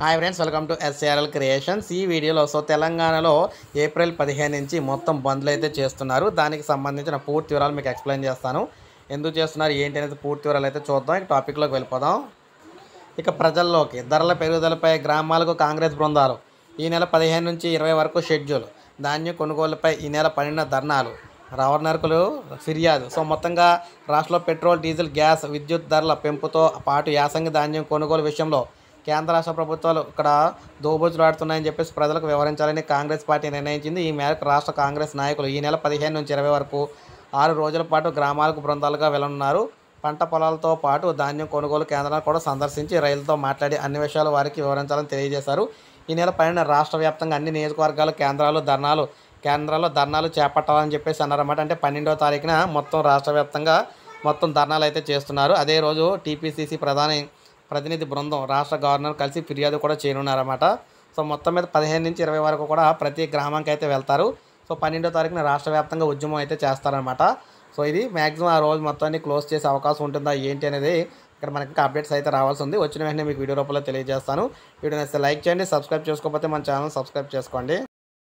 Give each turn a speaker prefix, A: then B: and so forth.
A: hi friends welcome to SARL creations ఈ వీడియోలో so తెలంగాణలో ఏప్రిల్ పదిహేను నుంచి మొత్తం బంద్లు అయితే చేస్తున్నారు దానికి సంబంధించిన పూర్తి వివరాలు మీకు ఎక్స్ప్లెయిన్ చేస్తాను ఎందుకు చేస్తున్నారు ఏంటి అనేది పూర్తి వివరాలు అయితే చూద్దాం ఇక టాపిక్లోకి వెళ్ళిపోదాం ఇక ప్రజల్లోకి ధరల పెరుగుదలపై గ్రామాలకు కాంగ్రెస్ బృందాలు ఈ నెల పదిహేను నుంచి ఇరవై వరకు షెడ్యూల్ ధాన్యం కొనుగోలుపై ఈ నెల పడిన ధర్నాలు రవర్నర్కులు ఫిర్యాదు సో మొత్తంగా రాష్ట్రంలో పెట్రోల్ డీజిల్ గ్యాస్ విద్యుత్ ధరల పెంపుతో పాటు యాసంగి ధాన్యం కొనుగోలు విషయంలో కేంద్ర రాష్ట్ర ప్రభుత్వాలు ఇక్కడ ఆడుతున్నాయని చెప్పేసి ప్రజలకు వివరించాలని కాంగ్రెస్ పార్టీ నిర్ణయించింది ఈ మేరకు రాష్ట్ర కాంగ్రెస్ నాయకులు ఈ నెల పదిహేను నుంచి ఇరవై వరకు ఆరు రోజుల పాటు గ్రామాలకు బృందాలుగా వెళ్ళనున్నారు పంట పొలాలతో పాటు ధాన్యం కొనుగోలు కేంద్రాలు కూడా సందర్శించి రైలుతో మాట్లాడి అన్ని విషయాలు వారికి వివరించాలని తెలియజేశారు ఈ నెల పైన రాష్ట్ర వ్యాప్తంగా అన్ని నియోజకవర్గాలు కేంద్రాలు ధర్నాలు కేంద్రాల్లో ధర్నాలు చేపట్టాలని చెప్పేసి అన్నారన్నమాట అంటే పన్నెండో తారీఖున మొత్తం రాష్ట్ర మొత్తం ధర్నాలు అయితే చేస్తున్నారు అదే రోజు టీపీసీసీ ప్రధాని ప్రతినిధి బృందం రాష్ట్ర గవర్నర్ కలిసి ఫిర్యాదు కూడా చేయనున్నారన్నమాట సో మొత్తం మీద పదిహేను నుంచి ఇరవై వరకు కూడా ప్రతి గ్రామానికి అయితే వెళ్తారు సో పన్నెండో తారీఖున రాష్ట్ర వ్యాప్తంగా ఉద్యమం అయితే చేస్తారనమాట సో ఇది మ్యాక్సిమం ఆ రోజు మొత్తాన్ని క్లోజ్ చేసే అవకాశం ఉంటుందా ఏంటి అనేది ఇక్కడ మనకి ఇంకా అప్డేట్స్ అయితే రావాల్సి ఉంది వచ్చిన వెంటనే మీకు వీడియో రూపంలో తెలియజేస్తాను వీడియో నచ్చితే లైక్ చేయండి సబ్స్క్రైబ్ చేసుకోకపోతే మన ఛానల్ సబ్స్క్రైబ్ చేసుకోండి